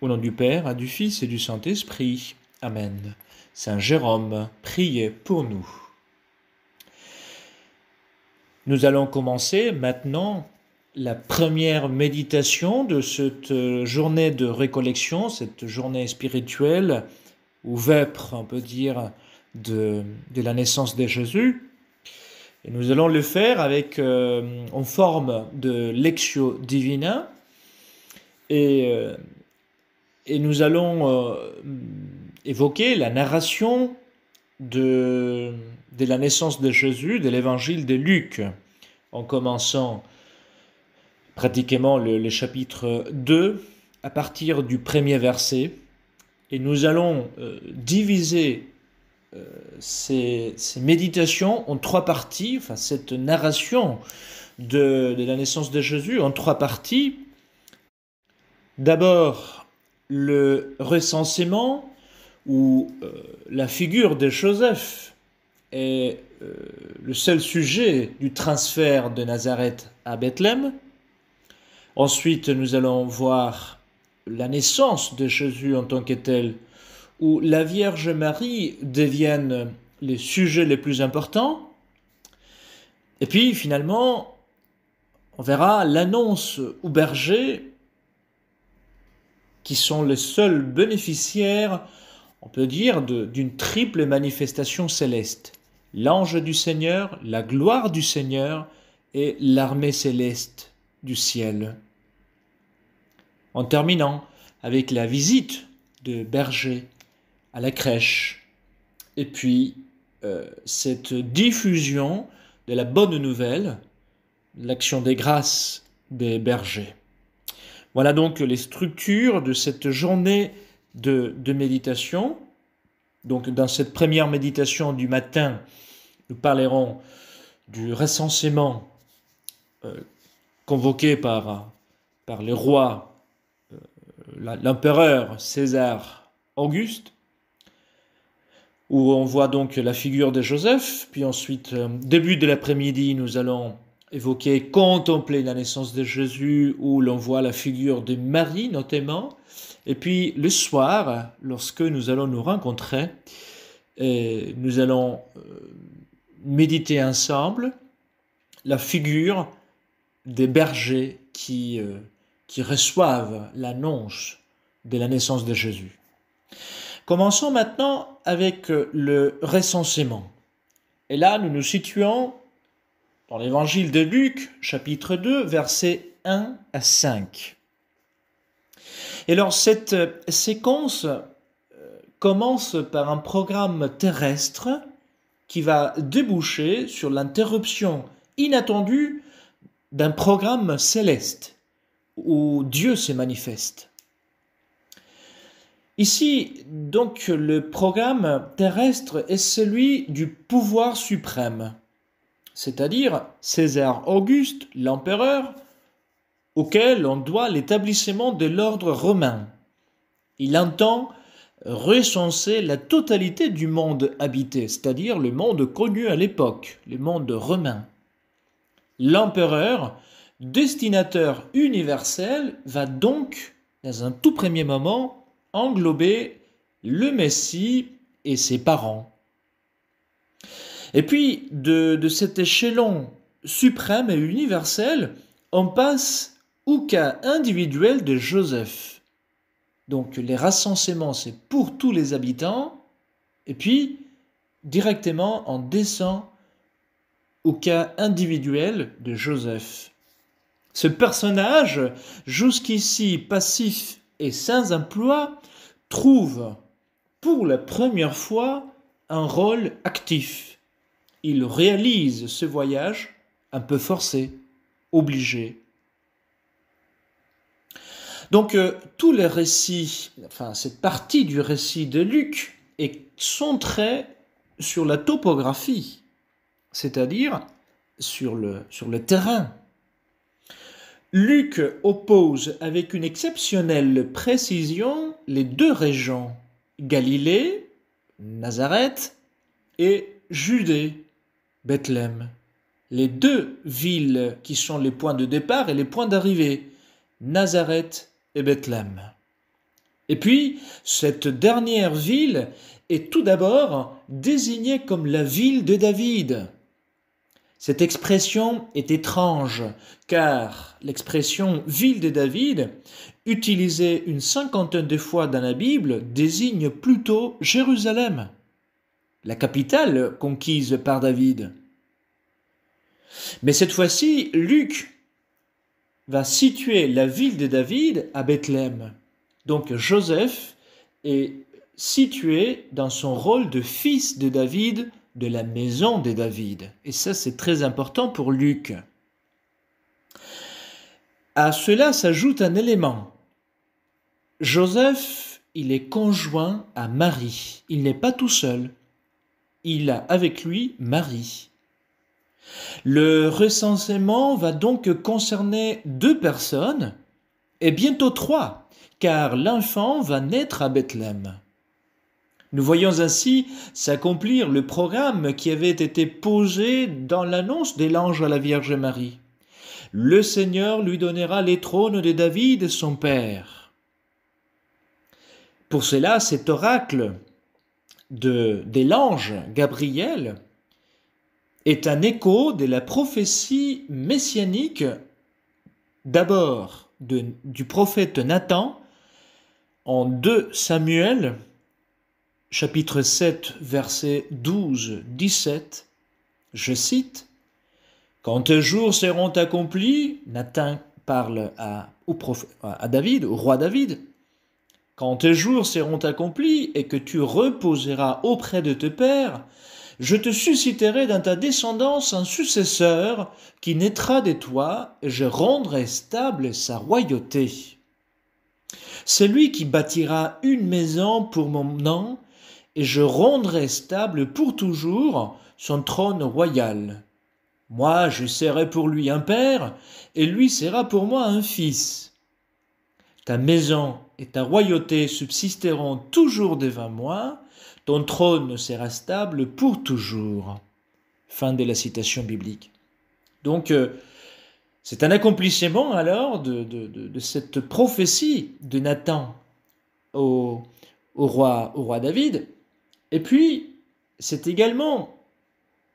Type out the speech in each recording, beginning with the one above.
Au nom du Père, du Fils et du Saint-Esprit. Amen. Saint Jérôme, priez pour nous. Nous allons commencer maintenant la première méditation de cette journée de récollection, cette journée spirituelle, ou vêpres, on peut dire, de, la naissance de Jésus. Et nous allons le faire avec, euh, en forme de lectio divina. Et euh, et nous allons euh, évoquer la narration de, de, la naissance de Jésus, de l'évangile de Luc, en commençant pratiquement le, chapitre 2 à partir du premier verset, et nous allons euh, diviser euh, ces, ces, méditations en trois parties, enfin cette narration de, de la naissance de Jésus en trois parties. D'abord, le recensement où euh, la figure de Joseph est euh, le seul sujet du transfert de Nazareth à Bethléem. Ensuite, nous allons voir la naissance de Jésus en tant que tel, où la Vierge Marie devient les sujets les plus importants. Et puis finalement, on verra l'annonce au berger qui sont les seuls bénéficiaires, on peut dire, d'une triple manifestation céleste. L'ange du Seigneur, la gloire du Seigneur et l'armée céleste du ciel. En terminant avec la visite de bergers à la crèche, et puis euh, cette diffusion de la bonne nouvelle, l'action des grâces des bergers. Voilà donc les structures de cette journée de, méditation. Donc dans cette première méditation du matin, nous parlerons du recensement euh, convoqué par, par les rois, euh, l'empereur César Auguste, où on voit donc la figure de Joseph. Puis ensuite, euh, début de l'après-midi, nous allons évoquer, contempler la naissance de Jésus, où l'on voit la figure de Marie notamment. Et puis le soir, lorsque nous allons nous rencontrer, et euh, nous allons euh, méditer ensemble la figure des bergers qui, euh, qui reçoivent l'annonce de la naissance de Jésus. Commençons maintenant avec le recensement. Et là, nous nous situons dans l'évangile de Luc, chapitre 2, versets 1 à 5. Et alors cette euh, séquence euh, commence par un programme terrestre qui va déboucher sur l'interruption inattendue d'un programme céleste où Dieu se manifeste. Ici, donc, le programme terrestre est celui du pouvoir suprême c'est-à-dire César Auguste, l'empereur, auquel on doit l'établissement de l'ordre romain. Il entend recenser la totalité du monde habité, c'est-à-dire le monde connu à l'époque, le monde romain. L'empereur, destinateur universel, va donc, dans un tout premier moment, englober le Messie et ses parents. Et puis, de, cet échelon suprême et universel, on passe au cas individuel de Joseph. Donc les recensements, c'est pour tous les habitants. Et puis, directement, on descend au cas individuel de Joseph. Ce personnage, jusqu'ici passif et sans emploi, trouve pour la première fois un rôle actif il réalise ce voyage un peu forcé, obligé. Donc euh, tous les récits, enfin cette partie du récit de Luc est centrée sur la topographie, c'est-à-dire sur le, sur le terrain. Luc oppose avec une exceptionnelle précision les deux régions, Galilée, Nazareth et Judée. Bethléem. Les deux villes qui sont les points de départ et les points d'arrivée, Nazareth et Bethléem. Et puis, cette dernière ville est tout d'abord désignée comme la ville de David. Cette expression est étrange, car l'expression ville de David, utilisée une cinquantaine de fois dans la Bible, désigne plutôt Jérusalem la capitale conquise par David. Mais cette fois-ci, Luc va situer la ville de David à Bethléem. Donc Joseph est situé dans son rôle de fils de David de la maison de David. Et ça, c'est très important pour Luc. À cela s'ajoute un élément. Joseph, il est conjoint à Marie. Il n'est pas tout seul il a avec lui Marie. Le recensement va donc concerner deux personnes, et bientôt trois, car l'enfant va naître à Bethléem. Nous voyons ainsi s'accomplir le programme qui avait été posé dans l'annonce des l'ange à la Vierge Marie. Le Seigneur lui donnera les trônes de David, son père. Pour cela, cet oracle de, des l'ange Gabriel est un écho de la prophétie messianique d'abord du prophète Nathan en 2 Samuel chapitre 7 verset 12-17. Je cite Quand tes jours seront accomplis, Nathan parle à, au prof, à David, au roi David, quand tes jours seront accomplis et que tu reposeras auprès de tes pères, je te susciterai dans ta descendance un successeur qui naîtra de toi, et je rendrai stable sa royauté. C'est lui qui bâtira une maison pour mon nom, et je rendrai stable pour toujours son trône royal. Moi, je serai pour lui un père, et lui sera pour moi un fils. Ta maison et ta royauté subsisteront toujours devant moi, ton trône sera stable pour toujours. Fin de la citation biblique. Donc, euh, c'est un accomplissement alors de, cette prophétie de Nathan au, roi, au roi David. Et puis, c'est également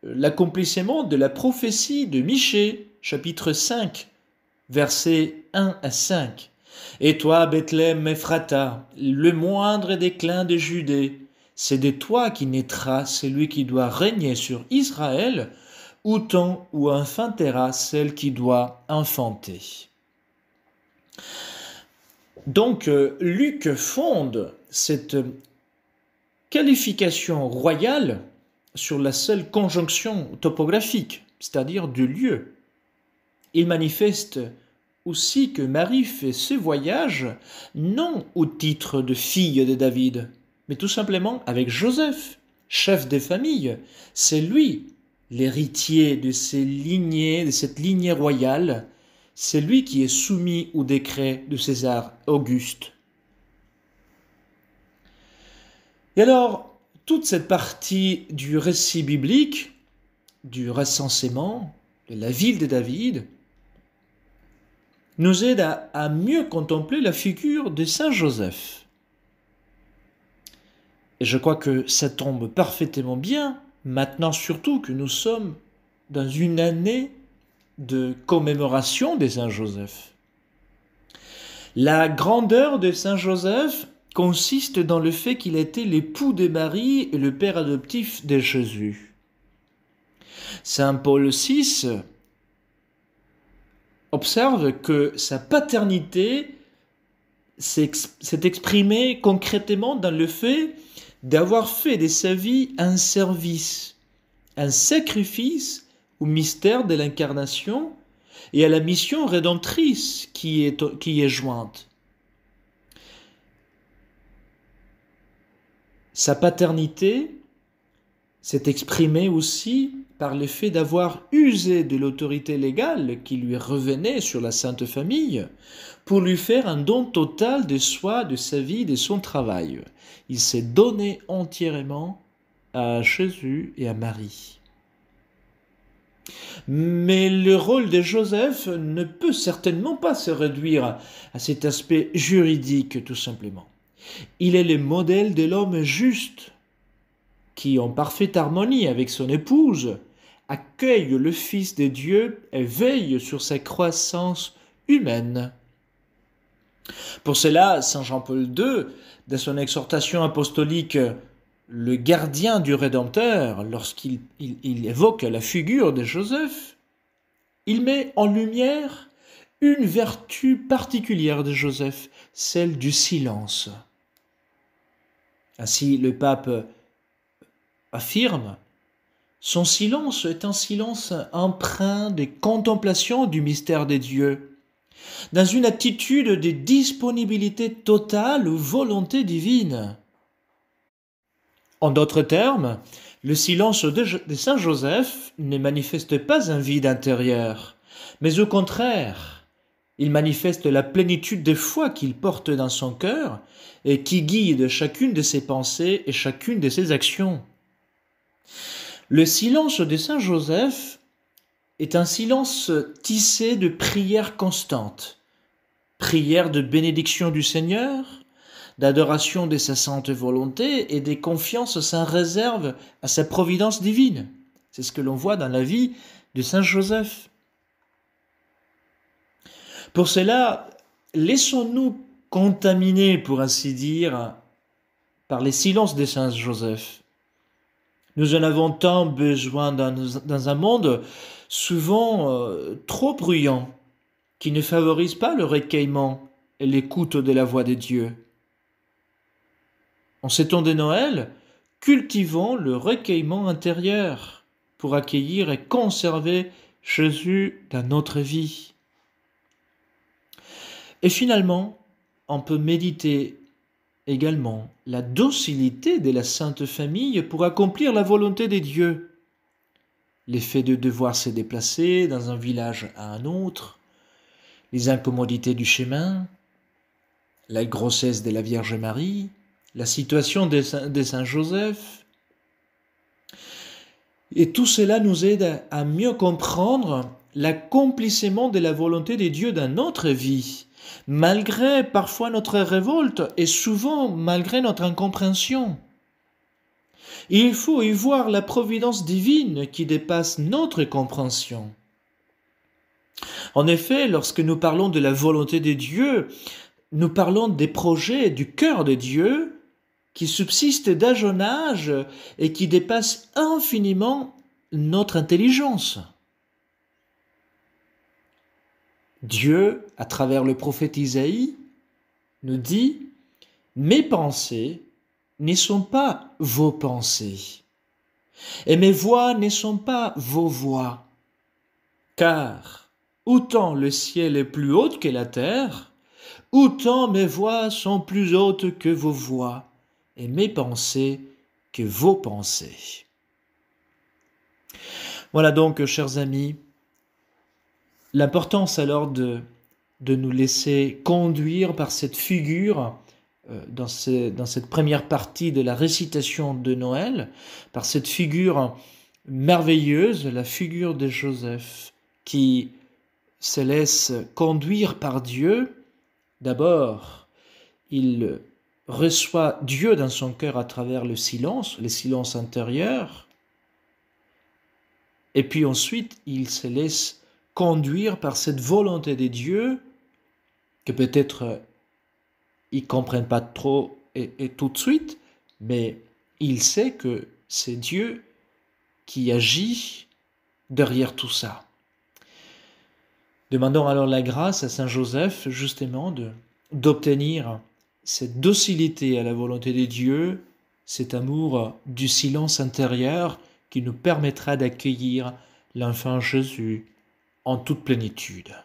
euh, l'accomplissement de la prophétie de Michée, chapitre 5, versets 1 à 5. Et toi, Bethléem Ephrata, le moindre déclin de Judée, c'est de toi qui naîtra celui qui doit régner sur Israël, ou tant ou enfantera celle qui doit enfanter. Donc, euh, Luc fonde cette qualification royale sur la seule conjonction topographique, c'est-à-dire du lieu. Il manifeste aussi que Marie fait ce voyage non au titre de fille de David, mais tout simplement avec Joseph, chef des familles. C'est lui l'héritier de ces lignées, de cette lignée royale. C'est lui qui est soumis au décret de César Auguste. Et alors, toute cette partie du récit biblique, du recensement de la ville de David, nous aide à, mieux contempler la figure de Saint Joseph. Et je crois que ça tombe parfaitement bien, maintenant surtout que nous sommes dans une année de commémoration des Saint Joseph. La grandeur de Saint Joseph consiste dans le fait qu'il était l'époux de Marie et le père adoptif de Jésus. Saint Paul VI observe que sa paternité s'est exprimée concrètement dans le fait d'avoir fait de sa vie un service, un sacrifice au mystère de l'incarnation et à la mission rédemptrice qui est, qui est jointe. Sa paternité s'est exprimée aussi par le fait d'avoir usé de l'autorité légale qui lui revenait sur la Sainte Famille pour lui faire un don total de soi, de sa vie, de son travail. Il s'est donné entièrement à Jésus et à Marie. Mais le rôle de Joseph ne peut certainement pas se réduire à cet aspect juridique tout simplement. Il est le modèle de l'homme juste qui en parfaite harmonie avec son épouse, accueille le Fils des dieux et veille sur sa croissance humaine. Pour cela, Saint Jean-Paul II, dans son exhortation apostolique Le gardien du Rédempteur, lorsqu'il évoque la figure de Joseph, il met en lumière une vertu particulière de Joseph, celle du silence. Ainsi, le pape affirme, son silence est un silence empreint des contemplations du mystère des dieux, dans une attitude de disponibilité totale aux volontés divines. En d'autres termes, le silence de Saint Joseph ne manifeste pas un vide intérieur, mais au contraire, il manifeste la plénitude des foi qu'il porte dans son cœur et qui guide chacune de ses pensées et chacune de ses actions. Le silence de Saint Joseph est un silence tissé de prières constantes, prières de bénédiction du Seigneur, d'adoration de sa sainte volonté et des confiances sans réserve à sa providence divine. C'est ce que l'on voit dans la vie de Saint Joseph. Pour cela, laissons-nous contaminer, pour ainsi dire, par les silences de Saint Joseph. Nous en avons tant besoin dans, un monde souvent euh, trop bruyant, qui ne favorise pas le recueillement et l'écoute de la voix de Dieu. En cette temps de Noël, cultivons le recueillement intérieur pour accueillir et conserver Jésus dans notre vie. Et finalement, on peut méditer également la docilité de la Sainte Famille pour accomplir la volonté des dieux. L'effet de devoir se déplacer dans un village à un autre, les incommodités du chemin, la grossesse de la Vierge Marie, la situation de Saint Joseph. Et tout cela nous aide à mieux comprendre l'accomplissement de la volonté des dieux dans notre vie malgré parfois notre révolte et souvent malgré notre incompréhension. Il faut y voir la providence divine qui dépasse notre compréhension. En effet, lorsque nous parlons de la volonté de Dieu, nous parlons des projets du cœur de Dieu qui subsistent d'âge en âge et qui dépassent infiniment notre intelligence. Dieu, à travers le prophète Isaïe, nous dit, Mes pensées ne sont pas vos pensées, et mes voix ne sont pas vos voix, car autant le ciel est plus haut que la terre, autant mes voix sont plus hautes que vos voix, et mes pensées que vos pensées. Voilà donc, chers amis, L'importance alors de, de nous laisser conduire par cette figure euh, dans, dans cette première partie de la récitation de Noël, par cette figure merveilleuse, la figure de Joseph, qui se laisse conduire par Dieu. D'abord, il reçoit Dieu dans son cœur à travers le silence, les silences intérieurs. Et puis ensuite, il se laisse conduire par cette volonté des dieux, que peut-être euh, ils comprennent pas trop et, tout de suite, mais il sait que c'est Dieu qui agit derrière tout ça. Demandons alors la grâce à Saint Joseph justement d'obtenir cette docilité à la volonté des dieux, cet amour du silence intérieur qui nous permettra d'accueillir l'enfant Jésus en toute plénitude.